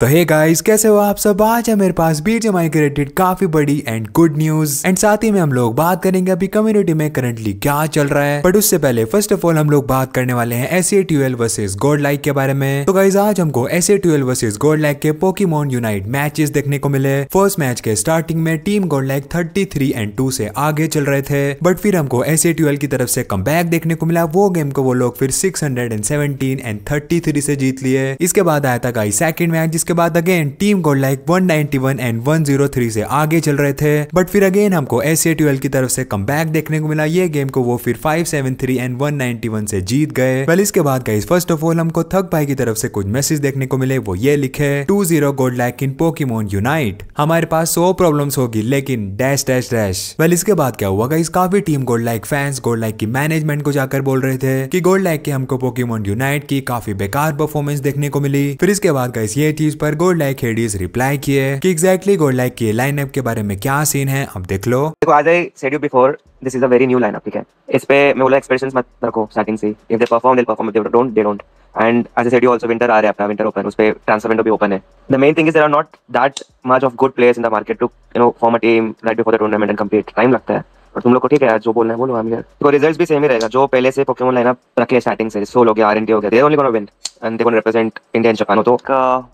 तो hey guys कैसे हो आप सब आज है मेरे पास बीच माई काफी बड़ी एंड गुड न्यूज एंड साथ ही में हम लोग बात करेंगे अभी कम्युनिटी में करंटली क्या चल रहा है बट उससे पहले फर्स्ट ऑफ ऑल हम लोग बात करने वाले हैं S8UL versus Godlike के बारे में तो गाइज आज हमको S8UL versus Godlike के पोकीमोन यूनाइट मैचेस देखने को मिले फर्स्ट मैच के स्टार्टिंग में team Godlike thirty three and two से आगे चल रहे थे बट फिर हमको एस ए ट्यूएल की तरफ से कम देखने को मिला वो गेम को वो लोग फिर six hundred and seventeen and thirty three से जीत लिए इसके बाद आया था गाई सेकंड मैच उसके बाद again team Godlike 191 and 103 से आगे चल रहे थे बट फिर अगेन हमको एस की तरफ से कम देखने को मिला ये गेम को वो फिर 573 एंड 191 से जीत गए वेल इसके बाद गाइस फर्स्ट ऑफ ऑल हमको थक भाई की तरफ से कुछ मैसेज देखने को मिले वो ये लिखे two zero Godlike in Pokemon Unite हमारे पास सौ प्रॉब्लम होगी लेकिन डैश डैश डैश वेल इसके बाद क्या हुआ गाइस काफी team Godlike fans Godlike की मैनेजमेंट को जाकर बोल रहे थे की गोल्ड लाइक के हमको पोकीमोन यूनाइट की काफी बेकार परफॉर्मेंस देखने को मिली फिर इसके बाद गाइस ये चीज पर गोल्ड लाइक हेडीज रिप्लाई किए कि एग्जैक्टली गोल्ड लाइक के लाइनअप के बारे में क्या सीन है अब देख लो as before this is a very new lineup ठीक है इस पे मैं बोला एक्सप्रेशंस मत रखो स्टार्टिंग से if they perform they perform they don't they don't and as I said you also winter आ रहा है अपना विंटर ओपन उस पे ट्रांसफर विंडो भी ओपन है the main thing is there are not that much of good players in the market to you know form a team right before the tournament and complete time लगता है और तुम लोग को ठीक है यार जो बोलना है बोलो हम यार तो रिजल्ट भी सेम ही रहेगा जो पहले से पोकेमोन लाइनअप रखे स्टार्टिंग से सो लोग गया आरएनडी हो गए they only gonna win and they gonna represent India and Japan तो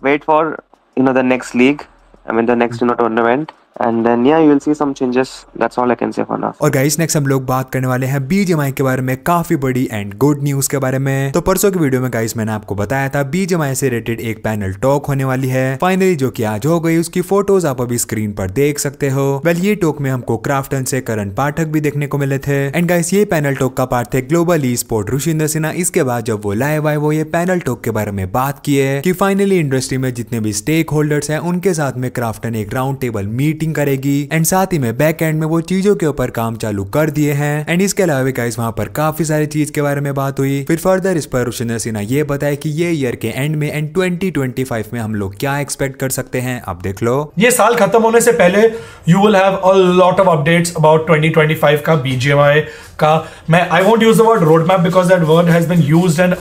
wait for you know the next league I mean the next you know tournament और गाइस नेक्स्ट हम लोग बात करने वाले हैं बीजीएमआई के बारे में काफी बड़ी एंड गुड न्यूज के बारे में तो परसों की वीडियो में गाइस मैंने आपको बताया था बीजीएमआई से रिलेटेड एक पैनल टॉक होने वाली है फाइनली जो की आज हो गई उसकी फोटोज आप अभी स्क्रीन पर देख सकते हो वेल ये टॉक में हमको क्राफ्टन से करण पाठक भी देखने को मिले थे एंड गाइस ये पैनल टॉक का पार्ट थे Global esport Rushindar Sinha इसके बाद जब वो लाइव आए वो ये पैनल टॉक के बारे में बात की है कि फाइनली इंडस्ट्री में जितने भी स्टेक होल्डर्स है उनके साथ में क्राफ्टन एक राउंड टेबल मीटिंग एडिटिंग करेगी एंड साथ ही में बैक एंड में वो चीजों के ऊपर काम चालू कर दिए हैं एंड इसके अलावा गाइस वहां पर काफी सारी चीज के बारे में बात हुई फिर फर्दर इस पर रुशिंदर सिन्हा ये बताया कि ये ईयर के एंड में एंड 2025 में हम लोग क्या एक्सपेक्ट कर सकते हैं आप देख लो ये साल खत्म होने से पहले you will have a lot of updates about 2025 का बीजेवाई का मैं I won't use the word road map because that word has been used and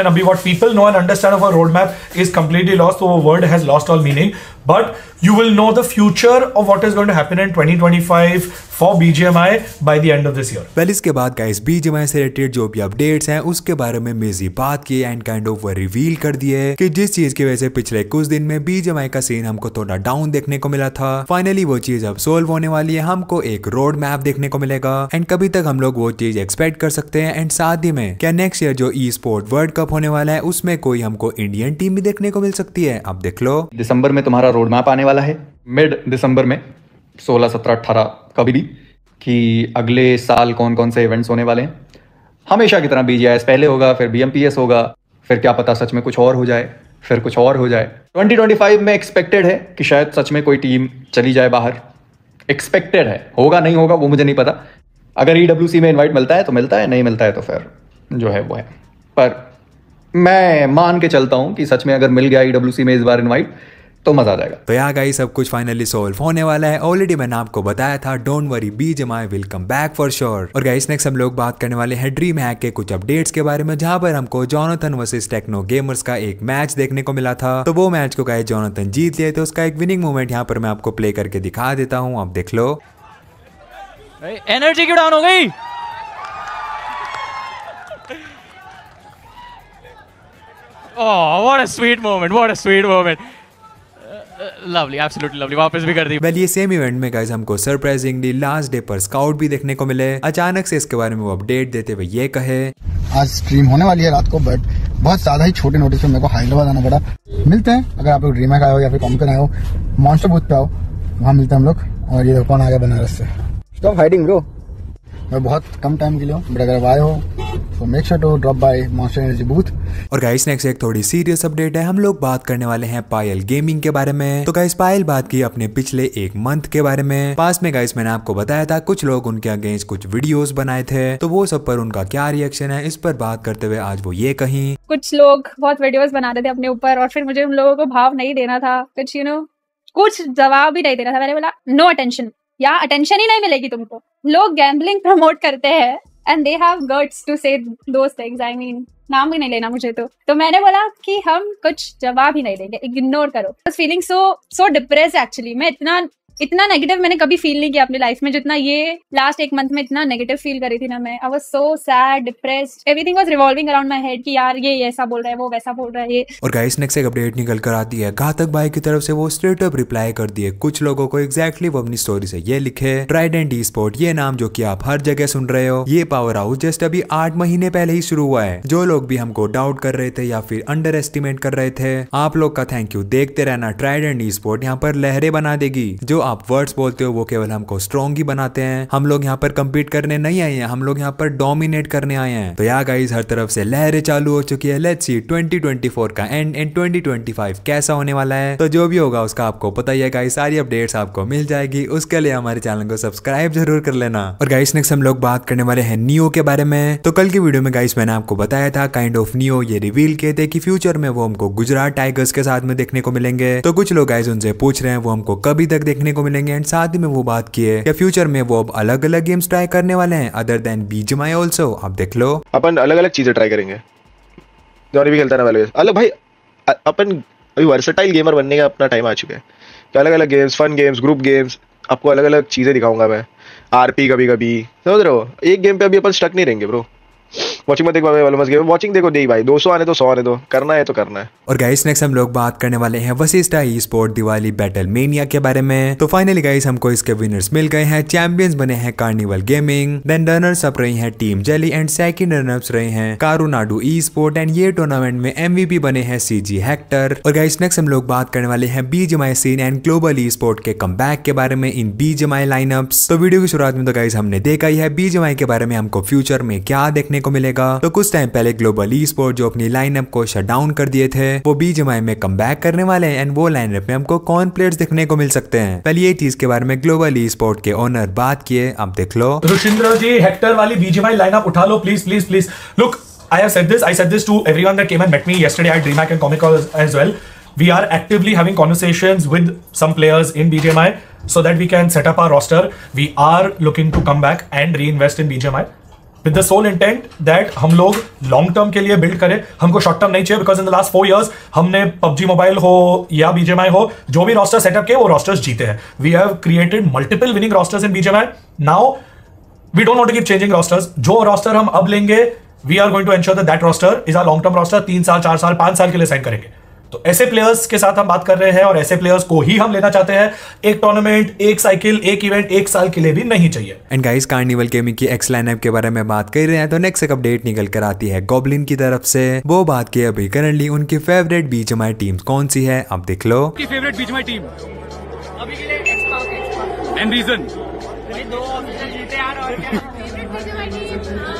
and abhi what people know and understand of a roadmap is completely lost so तो a word has lost all meaning but you will know the future of what is going to happen in 2025 for BGMI by the end of this year. Well, इसके बाद guys BGMI से related जो भी updates हैं उसके बारे में मेजी बात की and kind of वो रिवील कर दिए कि जिस चीज की वजह से पिछले कुछ दिन में BGMI का scene हमको थोड़ा down देखने को मिला था finally वो चीज अब solve होने वाली है हमको एक road map देखने को मिलेगा and कभी तक हम लोग वो चीज expect कर सकते हैं and साथ ही में क्या next year जो e-sport world cup होने वाला है उसमें कोई हमको इंडियन टीम भी देखने को मिल सकती है अब देख लो दिसंबर में तुम्हारा रोड मैप आने वाला है मिड दिसंबर में 16, 17, 18 कभी भी कि अगले साल कौन कौन से इवेंट्स होने वाले हैं हमेशा की तरह बी पहले होगा फिर बी होगा फिर क्या पता सच में कुछ और हो जाए फिर कुछ और हो जाए 2025 में एक्सपेक्टेड है कि शायद सच में कोई टीम चली जाए बाहर एक्सपेक्टेड है होगा नहीं होगा वो मुझे नहीं पता अगर ई e में इन्वाइट मिलता है तो मिलता है नहीं मिलता है तो फिर जो है वो है पर मैं मान के चलता हूँ कि सच में अगर मिल गया ई e में इस बार इन्वाइट तो मजा आ जाएगा तो यहाँ गाई सब कुछ फाइनली सोल्व होने वाला है ऑलरेडी मैंने आपको बताया था don't worry BGMI will come back for sure और गाइस नेक्स्ट हम लोग बात करने वाले हैं ड्रीम हैक के कुछ अपडेट्स के बारे में जहां पर हमको जॉनथन वर्सेस टेक्नो गेमर्स का एक मैच देखने को मिला था तो वो मैच को गाय जॉनथन जीत लिए थे उसका एक विनिंग मोमेंट यहाँ पर मैं आपको प्ले करके दिखा देता हूँ आप देख लो एनर्जी क्यों डाउन हो गई Oh, what a sweet moment. What a sweet moment. Lovely absolutely lovely वापस भी कर दी वेल ये सेम इवेंट में गाइस हमको सरप्राइजिंगली लास्ट डे पर स्काउट भी देखने को मिले अचानक से इसके बारे में वो अपडेट देते हुए ये कहे आज स्ट्रीम होने वाली है रात को बट बहुत ज्यादा ही छोटे नोटिस में मेरे को हैदराबाद आना पड़ा मिलते हैं अगर आप लोग ड्रीम आए हो या फिर कॉम्पन आए हो मॉन्स्टर बूथ पे आओ वहाँ मिलते हैं हम लोग और ये कौन आ गया बनारस से स्टॉप हाइडिंग ब्रो मैं बहुत कम टाइम के लिए हूँ बट अगर आए हो तो make sure to drop by Monster Energy booth और गाइस नेक्स्ट एक थोड़ी सीरियस अपडेट है हम लोग बात करने वाले हैं पायल गेमिंग के बारे में तो गाइस पायल बात की अपने पिछले एक मंथ के बारे में पास में गाइस मैंने आपको बताया था कुछ लोग उनके अगेंस्ट कुछ वीडियोस बनाए थे तो वो सब पर उनका क्या रिएक्शन है इस पर बात करते हुए आज वो ये कही कुछ लोग बहुत वीडियोस बना रहे थे अपने ऊपर और फिर मुझे उन लोगों को भाव नहीं देना था कुछ यू नो कुछ जवाब ही नहीं देना था मैंने बोला नो अटेंशन या अटेंशन ही नहीं मिलेगी तुमको लोग गैम्बलिंग प्रमोट करते हैं and they have guts to say those things I mean नाम भी नहीं लेना मुझे तो तो मैंने बोला कि हम कुछ जवाब ही नहीं देंगे इग्नोर करो feeling so so depress actually मैं इतना इतना नेगेटिव मैंने कभी फील नहीं किया अपनी लाइफ में जितना ये लास्ट एक मंथ में इतना नेगेटिव फील करी थी ना मैं I was so sad depress everything was revolving around my head कि यार ये ऐसा बोल रहा है वो वैसा बोल रहा है ये और गाइस नेक्स्ट एक अपडेट निकल कर आती है घातक भाई की तरफ से वो स्ट्रेट अप रिप्लाई कर दिए कुछ लोगों को एग्जैक्टली वो अपनी स्टोरी से ये लिखे ट्राइड एंड डी स्पोर्ट ये नाम जो की आप हर जगह सुन रहे हो ये पावर हाउस जस्ट अभी आठ महीने पहले ही शुरू हुआ है जो लोग भी हमको डाउट कर रहे थे या फिर अंडर एस्टिमेट कर रहे थे आप लोग का थैंक यू देखते रहना ट्राइड एंड डी स्पोर्ट यहाँ पर लहरें बना देगी जो आप वर्ड्स बोलते हो वो केवल हमको स्ट्रॉन्ग ही बनाते हैं हम लोग यहाँ पर कम्पीट करने नहीं आए हैं हम लोग यहाँ पर डोमिनेट करने आए हैं तो यहाँ गाइज हर तरफ से लहरें चालू हो चुकी है लेट्स सी 2024 का एंड एंड 2025 कैसा होने वाला है तो जो भी होगा उसका आपको पता ही है गाइस सारी अपडेट्स आपको मिल जाएगी उसके लिए हमारे चैनल को सब्सक्राइब जरूर कर लेना और गाइस नेक्स्ट हम लोग बात करने वाले हैं नियो के बारे में तो कल की वीडियो में गाइस मैंने आपको बताया था काइंड ऑफ नियो ये रिवील किए थे कि फ्यूचर में वो हमको गुजरात टाइगर्स के साथ में देखने को मिलेंगे तो कुछ लोग गाइज उनसे पूछ रहे हैं वो हमको कभी तक देखने देखने को मिलेंगे एंड साथ ही में वो बात की है कि फ्यूचर में वो अब अलग अलग गेम्स ट्राई करने वाले हैं अदर देन बीजमाई ऑल्सो आप देख लो अपन अलग अलग चीजें ट्राई करेंगे जॉनी भी खेलता ना वाले अलग भाई अपन अभी वर्सेटाइल गेमर बनने का अपना टाइम आ चुका है तो अलग अलग games fun games group games आपको अलग अलग चीज़ें दिखाऊंगा मैं आरपी कभी कभी समझ रहे हो एक गेम पे अभी अपन स्टक नहीं रहेंगे ब्रो वॉचिंग मत देखो वाले मस गए वॉचिंग देखो दे भाई 200 आने तो 100 आने दो करना है तो करना है और गाइस नेक्स्ट हम लोग बात करने वाले हैं Vasista esport Diwali battle mania के बारे में तो फाइनली गाइस हमको इसके विनर्स मिल गए हैं चैंपियंस बने हैं Carnival gaming then runners up रहे है team Jelly and second runners रहे हैं कारुनाडु ई स्पोर्ट एंड ये टूर्नामेंट में एमवीपी बने हैं सीजी हेक्टर और गाइस नेक्स्ट हम लोग बात करने वाले हैं BGMI scene and Global esport के कम के बारे में इन बी जमाई लाइनअप्स तो वीडियो की शुरुआत में तो गाइस हमने देखा ही है बी जमाई के बारे में हमको फ्यूचर में क्या देखने को मिलेगा मिलेगा तो कुछ टाइम पहले ग्लोबल ई स्पोर्ट जो अपनी लाइनअप को शट डाउन कर दिए थे वो बीच में कम करने वाले हैं एंड वो लाइनअप में हमको कौन प्लेयर्स देखने को मिल सकते हैं पहले ये चीज के बारे में ग्लोबल ई स्पोर्ट के ओनर बात किए अब देख लो रुशिंद्र तो जी हेक्टर वाली बीजेपी लाइनअप उठा लो please please please look I have said this I said this to everyone that came and met me yesterday at DreamHack and comic as well we are actively having conversations with some players in BGMI so that we can set up our roster we are looking to come back and reinvest in BGMI with the sole intent that हम लोग long term के लिए build करें हमको short term नहीं चाहिए because in the last four years हमने PUBG mobile हो या बीजेमआई हो जो भी रॉस्टर सेटअप किए वो रॉस्टर्स जीते हैं we have created multiple winning rosters in BGMI now we don't not to keep changing rosters जो रॉस्टर हम अब लेंगे we are going to ensure that roster is our long term roster तीन साल चार साल पांच साल के लिए साइन करेंगे तो ऐसे प्लेयर्स के साथ हम बात कर रहे हैं और ऐसे प्लेयर्स को ही हम लेना चाहते हैं एक टूर्नामेंट एक साइकिल एक इवेंट एक साल के लिए भी नहीं चाहिए एंड गाइस कार्निवल गेमिंग की एक्स लाइन के बारे में बात कर रहे हैं तो नेक्स्ट एक अपडेट निकल कर आती है गोबलिन की तरफ से वो बात की अभी करंटली उनकी फेवरेट बीच हमारी टीम कौन सी है आप देख लो फेवरेट बीच हमारी टीम एंड रीजन दो और क्या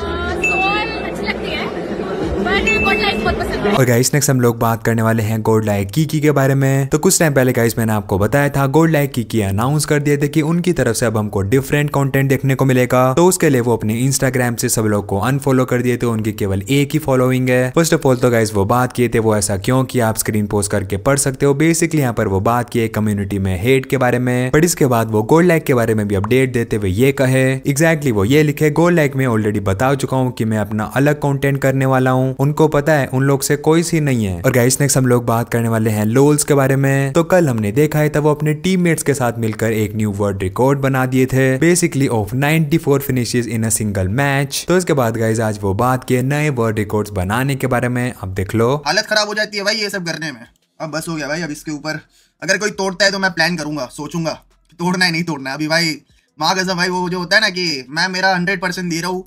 और गाइस नेक्स्ट हम लोग बात करने वाले हैं गोल्ड लाइक कीकी के बारे में तो कुछ टाइम पहले गाइस मैंने आपको बताया था गोल्ड लाइक कीकी अनाउंस कर दिए थे कि उनकी तरफ से अब हमको डिफरेंट कंटेंट देखने को मिलेगा तो उसके लिए वो अपने इंस्टाग्राम से सब लोग को अनफॉलो कर दिए थे उनकी केवल एक ही फॉलोइंग है फर्स्ट ऑफ ऑल तो गाइस वो बात किए थे वो ऐसा क्यों की आप स्क्रीन पोस्ट करके पढ़ सकते हो बेसिकली यहाँ पर वो बात किए कम्युनिटी में हेट के बारे में बट इसके बाद वो गोल्ड लाइक के बारे में भी अपडेट देते हुए ये कहे एग्जैक्टली वो ये लिखे गोल्ड लाइक में ऑलरेडी बता चुका हूँ की मैं अपना अलग कॉन्टेंट करने वाला हूँ हूँ उनको पता है उन लोग से कोई सी नहीं है और गाइस नेक्स्ट हम लोग बात करने वाले हैं लोल्स के बारे में तो कल हमने देखा है तब वो अपने टीम के साथ मिलकर एक न्यू वर्ल्ड रिकॉर्ड बना दिए थे basically of 94 finishes in a single match तो इसके बाद गाइज आज वो बात किए नए वर्ल्ड रिकॉर्ड बनाने के बारे में अब देख लो हालत खराब हो जाती है भाई ये सब करने में अब बस हो गया भाई अब इसके ऊपर अगर कोई तोड़ता है तो मैं प्लान करूंगा सोचूंगा तोड़ना है नहीं तोड़ना अभी भाई माँ गजब भाई वो जो होता है ना कि मैं मेरा हंड्रेड परसेंट दे रहा हूँ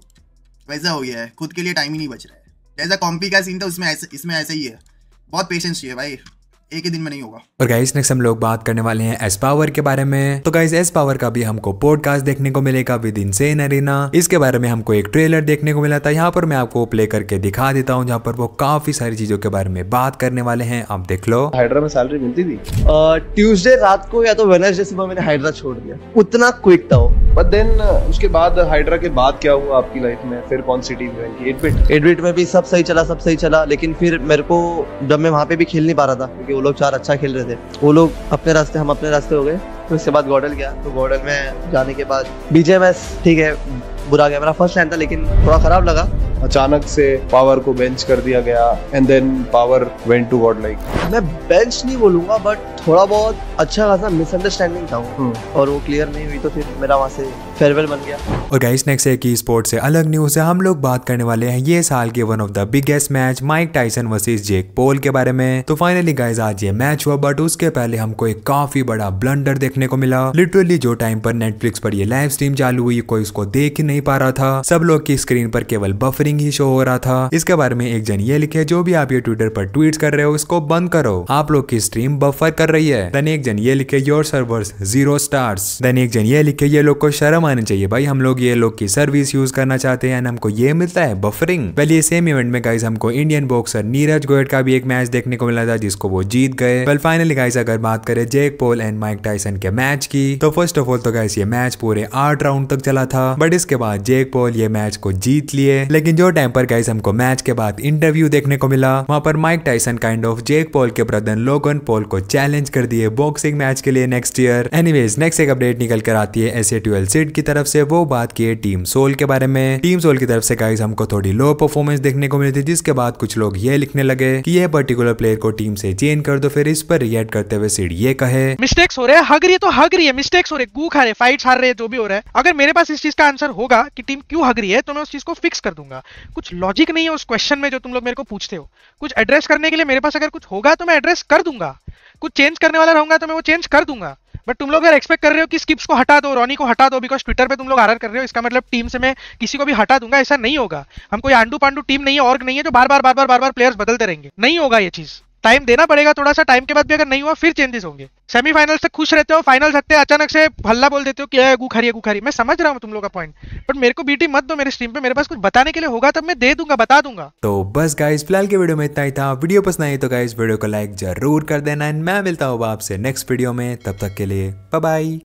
वैसा हो गया है खुद के लिए टाइम ही नहीं बच रहा है जैसा कॉम्पी का सीन था उसमें ऐसे इसमें ऐसा ही है बहुत पेशेंस चाहिए भाई एक ही दिन में नहीं होगा और गाइस नेक्स्ट हम लोग बात करने वाले हैं एस पावर के बारे में तो गाइस एस पावर का भी हमको पॉडकास्ट देखने को मिलेगा विद इन सेन अरेना इसके बारे में हमको एक ट्रेलर देखने को मिला था यहाँ पर मैं आपको प्ले करके दिखा देता हूँ जहाँ पर वो काफी सारी चीजों के बारे में बात करने वाले हैं आप देख लो हाइड्रा में सैलरी मिलती थी ट्यूजडे रात को या तो वेनर्सडे सुबह मैंने हाइड्रा छोड़ दिया उतना क्विक था वो बट देन uh, उसके बाद हाइड्रा के बाद क्या हुआ आपकी लाइफ में फिर कौन सी टीम एडविट एडबिट एडबिट में भी सब सही चला सब सही चला लेकिन फिर मेरे को जब मैं वहाँ पे भी खेल नहीं पा रहा था क्योंकि वो लोग चार अच्छा खेल रहे थे वो लोग अपने रास्ते हम अपने रास्ते हो गए फिर उसके बाद गोडल गया तो गोडल में जाने के बाद बीजेएमएस ठीक है बुरा गया मेरा फर्स्ट टाइम था लेकिन थोड़ा खराब लगा अचानक से पावर को बेंच कर दिया गया and then power went to Godlike मैं बेंच नहीं बोलूंगा बट थोड़ा बहुत अच्छा खासा मिसअंडरस्टैंडिंग था हम्म। और वो क्लियर नहीं हुई तो फिर मेरा वहाँ से फेयरवेल बन गया और गाइस नेक्स्ट है की स्पोर्ट से अलग न्यूज से हम लोग बात करने वाले हैं ये साल के one of the biggest match Mike Tyson versus Jake Paul के बारे में तो फाइनली गाइस आज ये मैच हुआ बट उसके पहले हमको एक काफी बड़ा ब्लंडर देखने को मिला लिटरली जो टाइम पर नेटफ्लिक्स पर ये लाइव स्ट्रीम चालू हुई कोई उसको देख ही नहीं पा रहा था सब लोग की स्क्रीन पर केवल बफरिंग ही शो हो रहा था इसके बारे में एक जन ये लिखे जो भी आप ये ट्विटर पर ट्वीट कर रहे हो उसको बंद करो आप लोग की स्ट्रीम बफर कर रही है देन एक जन ये लिखे your servers zero stars then एक जन ये लिखे ये लोग को शर्म मानना चाहिए भाई हम लोग ये लोग की सर्विस यूज करना चाहते हैं हमको ये मिलता है बफरिंग पहले ये सेम इवेंट में गाइज हमको इंडियन बॉक्सर नीरज गोयट का भी एक मैच देखने को मिला था जिसको वो जीत गए वेल फाइनली गाइज अगर बात करें Jake Paul and Mike Tyson के मैच की तो फर्स्ट ऑफ ऑल तो गाइस ये मैच पूरे आठ राउंड तक चला था बट इसके बाद जेक पोल ये मैच को जीत लिए लेकिन जो टाइम पर गाइस हमको मैच के बाद इंटरव्यू देखने को मिला वहां पर Mike Tyson kind of Jake Paul के ब्रदर लोगन पोल को चैलेंज कर दिए बॉक्सिंग मैच के लिए नेक्स्ट ईयर एनीवेज नेक्स्ट एक अपडेट निकल कर आती है एस ए ट्वेल्व सीट की तरफ से वो बात की है टीम सोल के बारे में टीम सोल की तरफ से गाइज हमको थोड़ी लो परफॉर्मेंस देखने को मिली थी जिसके बाद कुछ लोग ये लिखने लगे कि ये पर्टिकुलर प्लेयर को टीम से चेंज कर दो फिर इस पर रिएक्ट करते हुए सीढ़ी ये कहे मिस्टेक्स हो रहे हैं हग रही है तो हग रही है मिस्टेक्स हो रहे गू खा रहे फाइट हार रहे जो भी हो रहा है अगर मेरे पास इस चीज का आंसर होगा कि टीम क्यों हग रही है तो मैं उस चीज को फिक्स कर दूंगा कुछ लॉजिक नहीं है उस क्वेश्चन में जो तुम लोग मेरे को पूछते हो कुछ एड्रेस करने के लिए मेरे पास अगर कुछ होगा तो मैं एड्रेस कर दूंगा कुछ चेंज करने वाला रहूंगा तो मैं वो चेंज कर दूंगा बट तुम लोग यार एक्सपेक्ट कर रहे हो कि स्किप्स को हटा दो रॉनी को हटा दो बिकॉज ट्विटर पे तुम लोग हार कर रहे हो इसका मतलब टीम से मैं किसी को भी हटा दूंगा ऐसा नहीं होगा हम कोई आंडू पांडू टीम नहीं है और नहीं है जो बार बार बार बार बार बार प्लेयर्स बदलते रहेंगे नहीं होगा ये चीज़ टाइम देना पड़ेगा थोड़ा सा टाइम के बाद भी अगर नहीं हुआ फिर चेंजेस होंगे सेमीफाइनल से खुश रहते हो फाइनल सकते अचानक से हल्ला बोल देते हो कि गुखारी गुखारी मैं समझ रहा हूँ तुम लोग का पॉइंट बट मेरे को बीटी मत दो मेरे स्ट्रीम पे मेरे पास कुछ बताने के लिए होगा तब मैं दे दूंगा बता दूंगा तो बस गाइज फिलहाल के वीडियो में इतना ही था वीडियो पसंद आई तो गाइज वीडियो को लाइक जरूर कर देना एंड मैं मिलता हूँ आपसे नेक्स्ट वीडियो में तब तक के लिए बाय